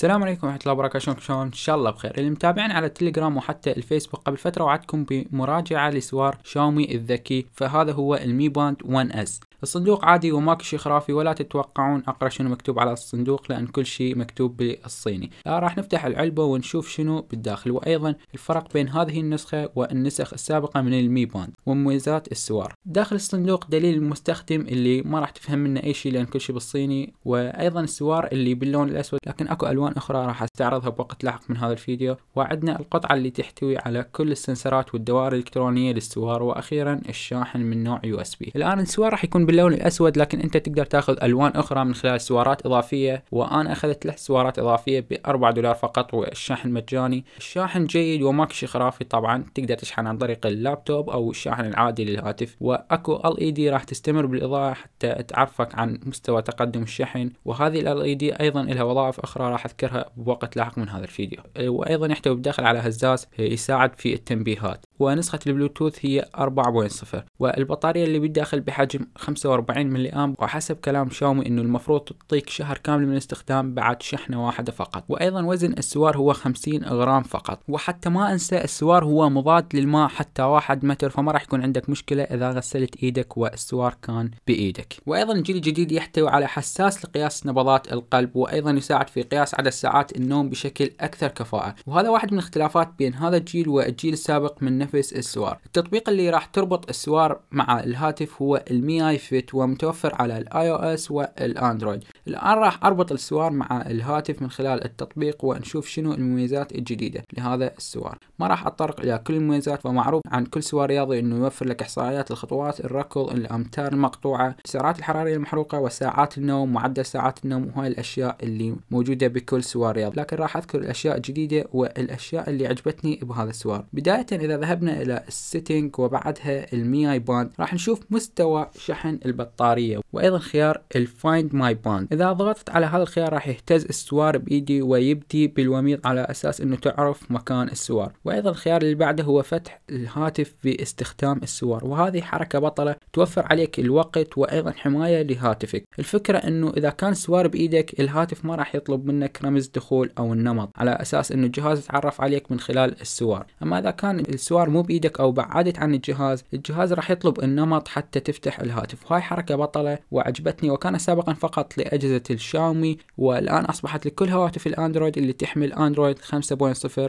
السلام عليكم ورحمة الله وبركاته شلونكم شلون ان شاء الله بخير اللي متابعين على التليجرام وحتى الفيسبوك قبل فترة وعدتكم بمراجعة لسوار شاومي الذكي فهذا هو المي باند 1 اس الصندوق عادي وماك شي خرافي ولا تتوقعون اقرا شنو مكتوب على الصندوق لان كل شيء مكتوب بالصيني آه راح نفتح العلبة ونشوف شنو بالداخل وايضا الفرق بين هذه النسخة والنسخ السابقة من المي باند ومميزات السوار داخل الصندوق دليل المستخدم اللي ما راح تفهم منه اي شيء لان كل شيء بالصيني وايضا السوار اللي باللون الاسود لكن اكو الوان اخرى راح استعرضها بوقت لاحق من هذا الفيديو وعندنا القطعة اللي تحتوي على كل السنسرات والدوائر الالكترونية للسوار واخيرا الشاحن من نوع يو اس بي الان السوار راح يكون باللون الاسود لكن انت تقدر تاخذ الوان اخرى من خلال سوارات اضافيه وانا اخذت له سوارات اضافيه ب 4 دولار فقط والشاحن مجاني الشاحن جيد وماكو شيء خرافي طبعا تقدر تشحن عن طريق اللابتوب او الشاحن العادي للهاتف واكو ال اي دي راح تستمر بالاضاءه حتى تعرفك عن مستوى تقدم الشحن وهذه ال اي دي e ايضا لها وظائف اخرى راح اذكرها بوقت لاحق من هذا الفيديو وايضا يحتوي بداخل على هزاز يساعد في التنبيهات ونسخة البلوتوث هي 4.0 والبطارية اللي بالداخل بحجم 45 ملي أمب وحسب كلام شاومي أنه المفروض تعطيك شهر كامل من الاستخدام بعد شحنة واحدة فقط وأيضا وزن السوار هو 50 غرام فقط وحتى ما أنسى السوار هو مضاد للماء حتى واحد متر فما راح يكون عندك مشكلة إذا غسلت إيدك والسوار كان بإيدك وأيضا الجيل الجديد يحتوي على حساس لقياس نبضات القلب وأيضا يساعد في قياس عدد ساعات النوم بشكل أكثر كفاءة وهذا واحد من الاختلافات بين هذا الجيل والجيل السابق من تنفس السوار التطبيق اللي راح تربط السوار مع الهاتف هو المي اي فيت ومتوفر على الاي او اس والاندرويد الان راح اربط السوار مع الهاتف من خلال التطبيق ونشوف شنو المميزات الجديدة لهذا السوار ما راح اتطرق الى كل المميزات ومعروف عن كل سوار رياضي انه يوفر لك احصائيات الخطوات الركض الامتار المقطوعة السعرات الحرارية المحروقة وساعات النوم معدل ساعات النوم وهاي الاشياء اللي موجودة بكل سوار رياضي لكن راح اذكر الاشياء الجديدة والاشياء اللي عجبتني بهذا السوار بداية اذا ذهبت ذهبنا إلى السيتنج وبعدها المي اي باند راح نشوف مستوى شحن البطارية وأيضا خيار الفايند ماي باند إذا ضغطت على هذا الخيار راح يهتز السوار بإيدي ويبدي بالوميض على أساس أنه تعرف مكان السوار وأيضا الخيار اللي بعده هو فتح الهاتف باستخدام السوار وهذه حركة بطلة توفر عليك الوقت وأيضا حماية لهاتفك الفكرة أنه إذا كان سوار بإيدك الهاتف ما راح يطلب منك رمز دخول أو النمط على أساس أنه الجهاز يتعرف عليك من خلال السوار أما إذا كان السوار مو بايدك او بعدت عن الجهاز الجهاز راح يطلب النمط حتى تفتح الهاتف هاي حركة بطلة وعجبتني وكان سابقا فقط لأجهزة الشاومي والآن أصبحت لكل هواتف الأندرويد اللي تحمل أندرويد 5.0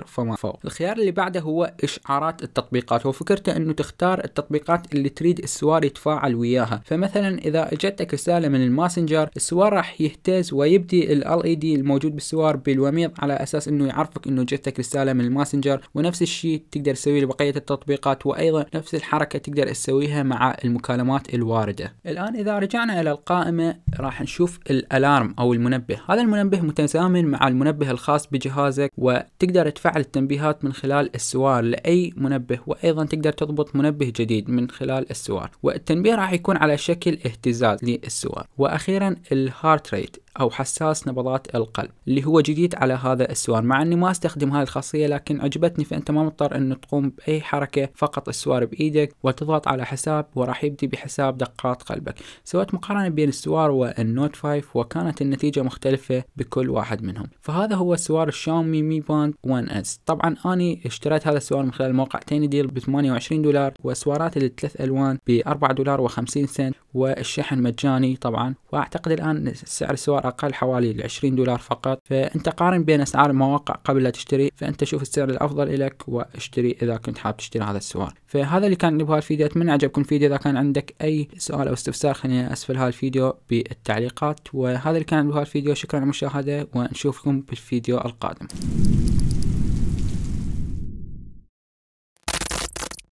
فما فوق الخيار اللي بعده هو إشعارات التطبيقات وفكرته أنه تختار التطبيقات اللي تريد السوار يتفاعل وياها فمثلا إذا اجتك رسالة من الماسنجر السوار راح يهتز ويبدي ال اي دي e الموجود بالسوار بالوميض على أساس أنه يعرفك أنه جتك رسالة من الماسنجر ونفس الشيء تقدر تسويه لبقية بقية التطبيقات وأيضا نفس الحركة تقدر تسويها مع المكالمات الواردة الآن إذا رجعنا إلى القائمة راح نشوف الألارم أو المنبه هذا المنبه متزامن مع المنبه الخاص بجهازك وتقدر تفعل التنبيهات من خلال السوار لأي منبه وأيضا تقدر تضبط منبه جديد من خلال السوار والتنبيه راح يكون على شكل اهتزاز للسوار وأخيرا الهارت ريت او حساس نبضات القلب اللي هو جديد على هذا السوار مع اني ما استخدم هذه الخاصيه لكن عجبتني فانت ما مضطر ان تقوم باي أي حركة فقط السوار بإيدك وتضغط على حساب وراح يبدي بحساب دقات قلبك سويت مقارنة بين السوار والنوت 5 وكانت النتيجة مختلفة بكل واحد منهم فهذا هو سوار الشاومي مي باند 1 اس طبعا أني اشتريت هذا السوار من خلال موقع تيني ديل ب 28 دولار وسوارات الثلاث ألوان ب 4 دولار و50 سنت والشحن مجاني طبعا واعتقد الان سعر السوار اقل حوالي 20 دولار فقط فانت قارن بين اسعار المواقع قبل لا تشتري فانت شوف السعر الافضل لك واشتري اذا كنت حاب تشتري هذا السؤال فهذا اللي كان بهذا الفيديو اتمنى عجبكم الفيديو اذا كان عندك اي سؤال او استفسار خلينا اسفل هذا الفيديو بالتعليقات وهذا اللي كان بهذا الفيديو شكرا على المشاهده ونشوفكم بالفيديو القادم